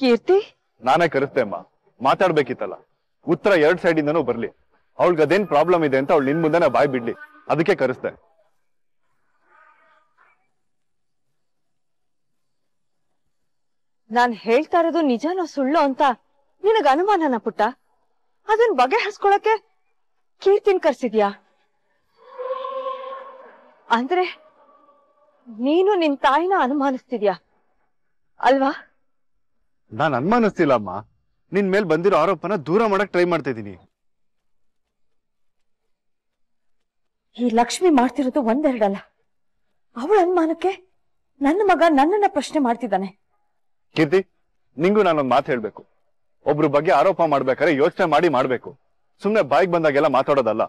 ಕೀರ್ತಿ ನಾನೇ ಕರೆಸ್ತೆ ಅಮ್ಮ ಮಾತಾಡ್ಬೇಕಿತ್ತಲ್ಲ ಉತ್ತರ ಎರಡ್ ಸೈಡ್ ಇಂದನು ಬರ್ಲಿ ಅವಳಿಗೆ ಅದೇನ್ ಪ್ರಾಬ್ಲಮ್ ಇದೆ ಅಂತ ಅವಳು ನಿನ್ ಮುಂದೆ ಬಾಯ್ ಬಿಡ್ಲಿ ಅದಕ್ಕೆ ಕರೆಸ್ತೆ ನಾನ್ ಹೇಳ್ತಾ ಇರೋದು ನಿಜಾನೋ ಸುಳ್ಳು ಅಂತ ನಿನಗ ಅನುಮಾನನ ಪುಟ್ಟ ಅದನ್ ಬಗೆ ಕೀರ್ತಿನ್ ಕರ್ಸಿದ್ಯಾ ಅಂದ್ರೆ ನೀನು ನಿನ್ ತಾಯಿನ ಅನುಮಾನಿಸ್ತಿದ್ಯಾ ಅಲ್ವಾ ನಾನು ಅನುಮಾನಿಸ್ತಿಲ್ಲ ಅಮ್ಮ ನಿನ್ ಮೇಲೆ ಬಂದಿರೋ ಆರೋಪನ ದೂರ ಮಾಡಕ್ ಟ್ರೈ ಮಾಡ್ತಾ ಇದೀನಿ ಈ ಲಕ್ಷ್ಮಿ ಮಾಡ್ತಿರೋದು ಒಂದೆರಡಲ್ಲ ಅವಳ ಅನುಮಾನಕ್ಕೆ ನನ್ನ ಮಗ ನನ್ನನ್ನ ಪ್ರಶ್ನೆ ಮಾಡ್ತಿದ್ದಾನೆ ಕೀರ್ತಿ ನಿಂಗೂ ನಾನೊಂದು ಮಾತು ಹೇಳ್ಬೇಕು ಒಬ್ರು ಬಗ್ಗೆ ಆರೋಪ ಮಾಡ್ಬೇಕಾದ್ರೆ ಯೋಚನೆ ಮಾಡಿ ಮಾಡ್ಬೇಕು ಸುಮ್ನೆ ಬಾಯಿಗೆ ಬಂದಾಗೆಲ್ಲ ಮಾತಾಡೋದಲ್ಲ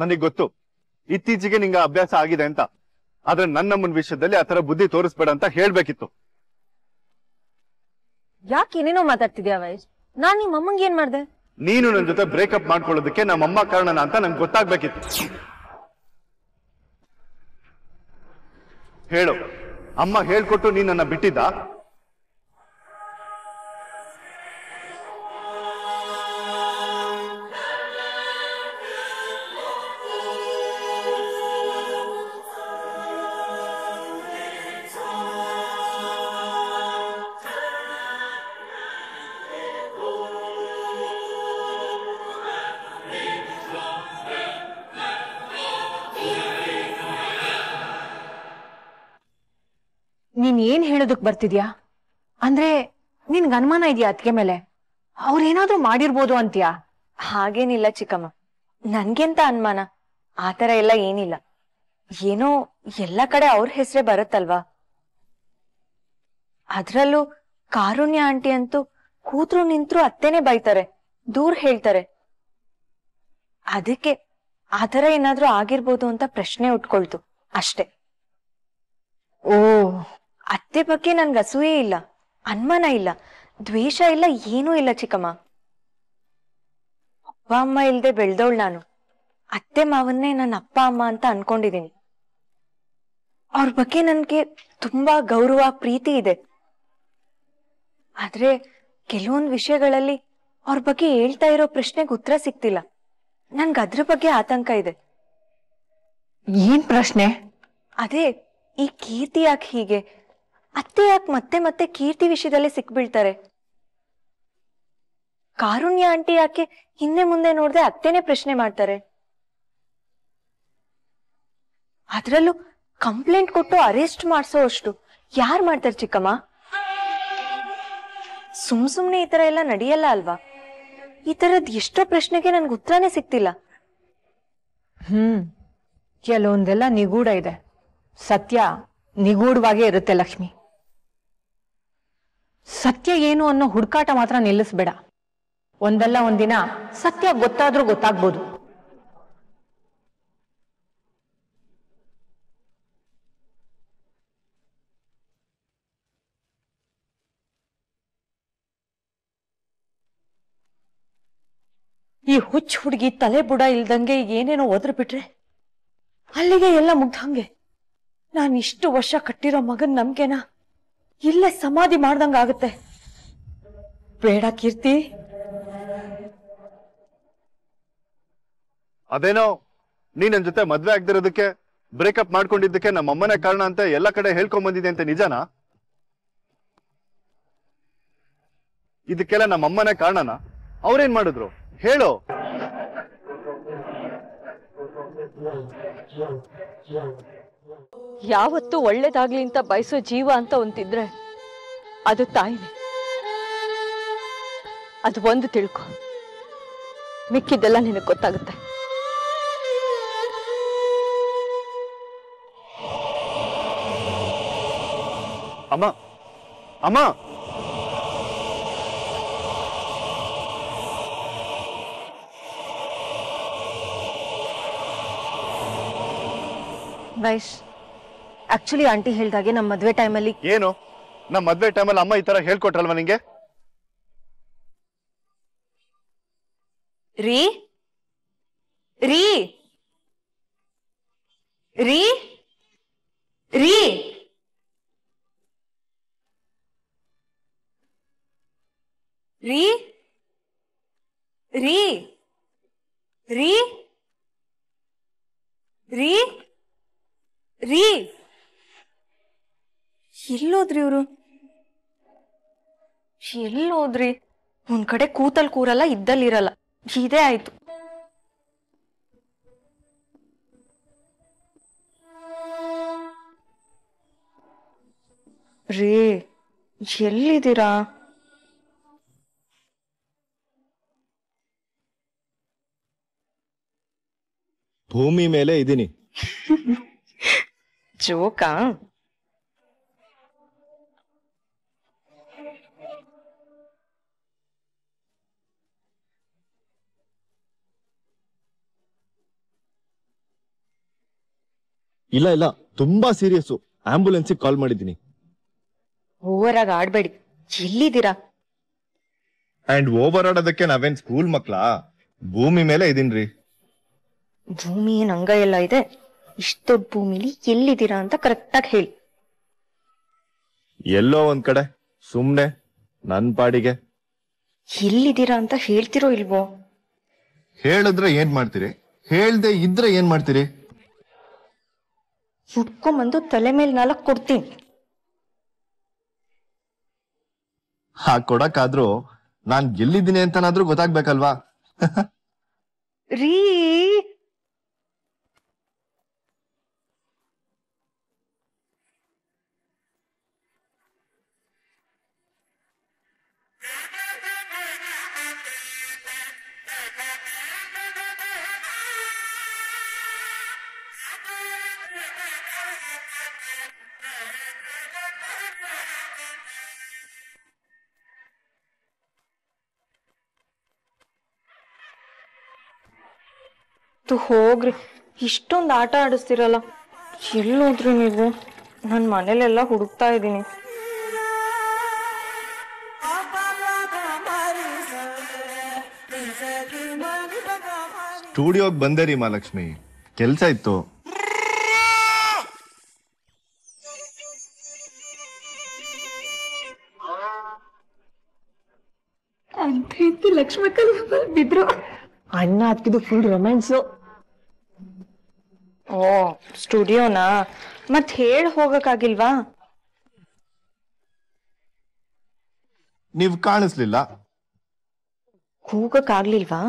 ನನಗ್ ಗೊತ್ತು ಇತ್ತೀಚೆಗೆ ನಿಂಗ ಅಭ್ಯಾಸ ಆಗಿದೆ ಅಂತ ಆದ್ರೆ ನನ್ನಮ್ಮನ ವಿಷಯದಲ್ಲಿ ಆತರ ಬುದ್ಧಿ ತೋರಿಸ್ಬೇಡ ಅಂತ ಹೇಳ್ಬೇಕಿತ್ತು ಯಾಕೆ ಏನೇನೋ ಮಾತಾಡ್ತಿದ್ಯಾ ವಯಸ್ ನಾನ್ ನಿಮ್ಮಮ್ಮಗೆ ಏನ್ ಮಾಡ್ದೆ ನೀನು ನನ್ ಜೊತೆ ಬ್ರೇಕಪ್ ಮಾಡ್ಕೊಳ್ಳೋದಕ್ಕೆ ನಮ್ಮಮ್ಮ ಕಾರಣ ಅಂತ ನಂಗೆ ಗೊತ್ತಾಗ್ಬೇಕಿತ್ತು ಹೇಳು ಅಮ್ಮ ಹೇಳ್ಕೊಟ್ಟು ನೀನ್ ನನ್ನ ಬಿಟ್ಟಿದ್ದ ಏನ್ ಹೇಳೋದಕ್ ಬರ್ತಿದ್ಯಾ ಅಂದ್ರೆ ನಿನ್ಗ ಅನುಮಾನ ಇದೆಯಾ ಅದ್ಕೆ ಮೇಲೆ ಅವ್ರೇನಾದ್ರೂ ಮಾಡಿರ್ಬೋದು ಅಂತ್ಯಾ ಹಾಗೇನಿಲ್ಲ ಚಿಕ್ಕಮ್ಮ ನನ್ಗೆಂತ ಅನುಮಾನ ಆತರ ಎಲ್ಲ ಏನಿಲ್ಲ ಏನೋ ಎಲ್ಲ ಕಡೆ ಅವ್ರ ಹೆಸರೇ ಬರುತ್ತಲ್ವಾ ಅದ್ರಲ್ಲೂ ಕಾರುಣ್ಯ ಆಂಟಿ ಅಂತೂ ಕೂತ್ರು ನಿಂತ್ರು ಅತ್ತೇನೆ ಬೈತಾರೆ ದೂರ್ ಹೇಳ್ತಾರೆ ಅದಕ್ಕೆ ಆತರ ಏನಾದ್ರೂ ಆಗಿರ್ಬೋದು ಅಂತ ಪ್ರಶ್ನೆ ಉಟ್ಕೊಳ್ತು ಅಷ್ಟೇ ಓ ಅತ್ತೆ ಬಗ್ಗೆ ನನ್ಗೆ ಅಸೂಯೆ ಇಲ್ಲ ಅನುಮಾನ ಇಲ್ಲ ದ್ವೇಷ ಇಲ್ಲ ಏನೂ ಇಲ್ಲ ಚಿಕ್ಕಮ್ಮ ಅಪ್ಪ ಅಮ್ಮ ಇಲ್ದೆ ಬೆಳ್ದವಳು ನಾನು ಅತ್ತೆ ಮಾವನ್ನೇ ನನ್ನ ಅಪ್ಪ ಅಮ್ಮ ಅಂತ ಅನ್ಕೊಂಡಿದೀನಿ ಅವ್ರ ಬಗ್ಗೆ ನನ್ಗೆ ತುಂಬಾ ಗೌರವ ಪ್ರೀತಿ ಇದೆ ಆದ್ರೆ ಕೆಲವೊಂದು ವಿಷಯಗಳಲ್ಲಿ ಅವ್ರ ಬಗ್ಗೆ ಹೇಳ್ತಾ ಇರೋ ಪ್ರಶ್ನೆಗೆ ಉತ್ತರ ಸಿಕ್ತಿಲ್ಲ ನನ್ಗೆ ಅದ್ರ ಬಗ್ಗೆ ಆತಂಕ ಇದೆ ಏನ್ ಪ್ರಶ್ನೆ ಅದೇ ಈ ಕೀರ್ತಿ ಯಾಕೆ ಹೀಗೆ ಅತ್ತೆ ಯಾಕೆ ಮತ್ತೆ ಮತ್ತೆ ಕೀರ್ತಿ ವಿಷಯದಲ್ಲಿ ಸಿಕ್ಬಿಡ್ತಾರೆ ಕಾರುಣ್ಯ ಆಂಟಿ ಯಾಕೆ ಹಿಂದೆ ಮುಂದೆ ನೋಡದೆ ಅತ್ತೆನೆ ಪ್ರಶ್ನೆ ಮಾಡ್ತಾರೆ ಅದರಲ್ಲೂ ಕಂಪ್ಲೇಂಟ್ ಕೊಟ್ಟು ಅರೆಸ್ಟ್ ಮಾಡಿಸೋ ಅಷ್ಟು ಯಾರ್ ಮಾಡ್ತಾರೆ ಚಿಕ್ಕಮ್ಮ ಸುಮ್ ಸುಮ್ನೆ ಈ ತರ ಎಲ್ಲ ನಡೆಯಲ್ಲ ಅಲ್ವಾ ಈ ತರದ್ ಎಷ್ಟೋ ಪ್ರಶ್ನೆಗೆ ನನ್ಗೆ ಉತ್ತರನೇ ಸಿಕ್ತಿಲ್ಲ ಹ್ಮ್ ಕೆಲವೊಂದೆಲ್ಲ ನಿಗೂಢ ಇದೆ ಸತ್ಯ ನಿಗೂಢವಾಗೇ ಇರುತ್ತೆ ಲಕ್ಷ್ಮಿ ಸತ್ಯ ಏನು ಅನ್ನೋ ಹುಡುಕಾಟ ಮಾತ್ರ ನಿಲ್ಲಿಸ್ಬೇಡ ಒಂದಲ್ಲ ಒಂದಿನ ಸತ್ಯ ಗೊತ್ತಾದ್ರೂ ಗೊತ್ತಾಗ್ಬೋದು ಈ ಹುಚ್ಚ ಹುಡುಗಿ ತಲೆ ಬುಡ ಇಲ್ದಂಗೆ ಏನೇನೋ ಒದ್ರ ಬಿಟ್ರೆ ಅಲ್ಲಿಗೆ ಎಲ್ಲ ಮುಗ್ದಂಗೆ ನಾನು ಇಷ್ಟು ವರ್ಷ ಕಟ್ಟಿರೋ ಮಗನ್ ನಂಬಿಕೆನಾ ಇಲ್ಲೇ ಸಮಾಧಿ ಮಾಡ್ದಂಗ ಆಗುತ್ತೆ ಬೇಡ ಕೀರ್ತಿ ಅದೇನೋ ನೀ ನನ್ ಜೊತೆ ಮದ್ವೆ ಆಗ್ದಿರೋದಕ್ಕೆ ಬ್ರೇಕಪ್ ಮಾಡ್ಕೊಂಡಿದ್ದಕ್ಕೆ ನಮ್ಮ ಅಮ್ಮನೇ ಕಾರಣ ಅಂತ ಎಲ್ಲ ಕಡೆ ಹೇಳ್ಕೊಂಡ್ ಬಂದಿದೆ ಅಂತ ನಿಜಾನ ಇದಕ್ಕೆಲ್ಲ ನಮ್ಮ ಅಮ್ಮನೇ ಕಾರಣನಾ ಅವ್ರೇನ್ ಮಾಡಿದ್ರು ಹೇಳು ಯಾವತ್ತು ಒಳ್ಳೇದಾಗ್ಲಿ ಅಂತ ಬಯಸೋ ಜೀವ ಅಂತ ಒಂದಿದ್ರೆ ಅದು ತಾಯಿನೇ ಅದು ಒಂದು ತಿಳ್ಕೊ ಮಿಕ್ಕಿದ್ದೆಲ್ಲ ನಿನಗೆ ಗೊತ್ತಾಗುತ್ತೆ ಅಮ್ಮ ಅಮ್ಮ ವೈಶ್ ಆಕ್ಚುಲಿ ಆಂಟಿ ಹೇಳ್ದಾಗೆ ನಮ್ಮ ಮದ್ವೆ ಟೈಮಲ್ಲಿ ಏನು ನಮ್ಮ ಮದ್ವೆ ಟೈಮಲ್ಲಿ ಅಮ್ಮ ಈ ತರ ಹೇಳ್ಕೊಟ್ರಲ್ವಾ ನಿಂಗೆ ರೀ ರೀ ರೀ ರೀ ರೀ ರೀ ರೀ ರೀ ರೀ ಎಲ್ಲೋದ್ರಿ ಇವರು ಎಲ್ಲೋದ್ರಿ ಒಂದ್ ಕಡೆ ಕೂತಲ್ ಕೂರಲ್ಲ ಇದ್ದಲ್ಲಿರಲ್ಲ ಇದೇ ಆಯ್ತು ರೀ ಎಲ್ಲಿದ್ದೀರಾ ಭೂಮಿ ಮೇಲೆ ಇದ್ದೀನಿ ಜೋಕಾ ಇಲ್ಲ ಇಲ್ಲ ತುಂಬಾ ಸೀರಿಯಸ್ ಆಂಬುಲೆನ್ಸ್ ಕಾಲ್ ಮಾಡಿದ್ದೀನಿ ಓವರ್ ಆಗಿ ಆಡ್ಬೇಡಿ ಎಲ್ಲಿದ್ದೀರಾ ಅಂಡ್ ಓವರ್ ಆಡೋದಕ್ಕೆ ನಾವೇನ್ ಸ್ಕೂಲ್ ಮಕ್ಳ ಭೂಮಿ ಮೇಲೆ ಇದೀನ್ರಿ ಭೂಮಿ ನಂಗ ಎಲ್ಲ ಇದೆ ಇಷ್ಟು ದೊಡ್ಡ ಭೂಮಿಲಿ ಎಲ್ಲಿದ್ದೀರಾ ಅಂತ ಕರೆಕ್ಟ್ ಆಗಿ ಹೇಳಿ ಎಲ್ಲೋ ಒಂದ್ ಕಡೆ ಸುಮ್ನೆ ನನ್ ಪಾಡಿಗೆ ಎಲ್ಲಿದ್ದೀರಾ ಅಂತ ಹೇಳ್ತಿರೋ ಇಲ್ವೋ ಹೇಳಿದ್ರೆ ಏನ್ ಮಾಡ್ತೀರಿ ಹೇಳ್ದೆ ಇದ್ರೆ ಏನ್ ಮಾಡ್ತೀರಿ ಹುಡ್ಕೊಂಬಂದು ತಲೆ ಮೇಲೆ ನಾಲ್ಕ್ ಕೊಡ್ತೀನಿ ಹಾ ಕೊಡಕ್ಕಾದ್ರೂ ನಾನ್ ಎಲ್ಲಿದ್ದೀನಿ ಅಂತನಾದ್ರೂ ಗೊತ್ತಾಗ್ಬೇಕಲ್ವಾ ರೀ ಇವತ್ತು ಹೋಗ್ರಿ ಇಷ್ಟೊಂದು ಆಟ ಆಡಿಸ್ತಿರಲ್ಲ ನೋಡ್ರಿ ನೀವು ನನ್ನ ಮನೇಲೆಲ್ಲ ಹುಡುಕ್ತಾ ಇದ್ದೀನಿ ಸ್ಟುಡಿಯೋಗೆ ಬಂದೆ ರೀ ಮಹಾಲಕ್ಷ್ಮಿ ಕೆಲಸ ಇತ್ತು ಅಂತ ಲಕ್ಷ್ಮಕ್ಕ ಬಿದ್ರು ಅಣ್ಣ ಹತ್ತಿದ್ದು ಫುಲ್ ರೊಮ್ಯಾನ್ಸು ಓ ಸ್ಟುಡಿಯೋನಾ ಮತ್ ಹೇಳ್ ಹೋಗಕ್ಕಾಗಿಲ್ವಾ ನೀವ್ ಕಾಣಿಸ್ಲಿಲ್ಲ ಆಗ್ಲಿಲ್ವಾ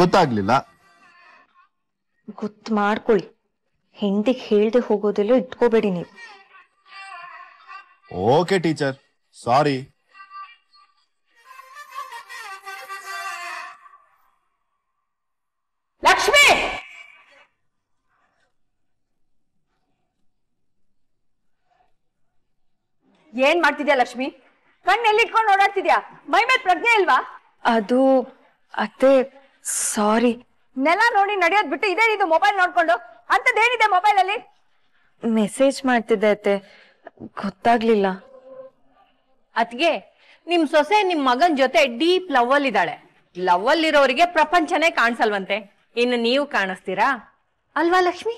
ಗೊತ್ತಾಗ್ಲಿಲ್ಲ ಗೊತ್ತು ಮಾಡ್ಕೊಳ್ಳಿ ಹೆಂಡಿಗೆ ಹೇಳ್ದೆ ಹೋಗೋದೆಲ್ಲ ಇಟ್ಕೋಬೇಡಿ ನೀವು ಓಕೆ ಟೀಚರ್ ಸಾರಿ ಲಕ್ಷ್ಮಿ ಏನ್ ಮಾಡ್ತಿದ್ಯಾ ಲಕ್ಷ್ಮಿ ಕಣ್ಣೆಲ್ಲಿ ಓಡಾಡ್ತಿದ್ಯಾ ಮೈ ಮೇಲೆ ಪ್ರಜ್ಞೆ ಇಲ್ವಾ ಅದು ಅತ್ತೆ ಸಾರಿ ನೆಲ ನೋಡಿ ನಡೆಯೋದ್ ಬಿಟ್ಟು ಇದೇನಿದು ಮೊಬೈಲ್ ನೋಡ್ಕೊಂಡು ಅಂತದೇನಿದೆ ಮೊಬೈಲ್ ಅಲ್ಲಿ ಮೆಸೇಜ್ ಮಾಡ್ತಿದ್ದೆ ಅತ್ತೆ ಗೊತ್ತಾಗ್ಲಿಲ್ಲ ಅದ್ಗೆ ನಿಮ್ ಸೊಸೆ ನಿಮ್ ಮಗನ್ ಜೊತೆ ಡೀಪ್ ಲವ್ ಅಲ್ಲಿ ಇದ್ದಾಳೆ ಲವ್ ಅಲ್ಲಿರೋರಿಗೆ ಪ್ರಪಂಚನೇ ಕಾಣಿಸಲ್ವಂತೆ ಇನ್ನು ನೀವು ಕಾಣಿಸ್ತೀರಾ ಅಲ್ವಾ ಲಕ್ಷ್ಮಿ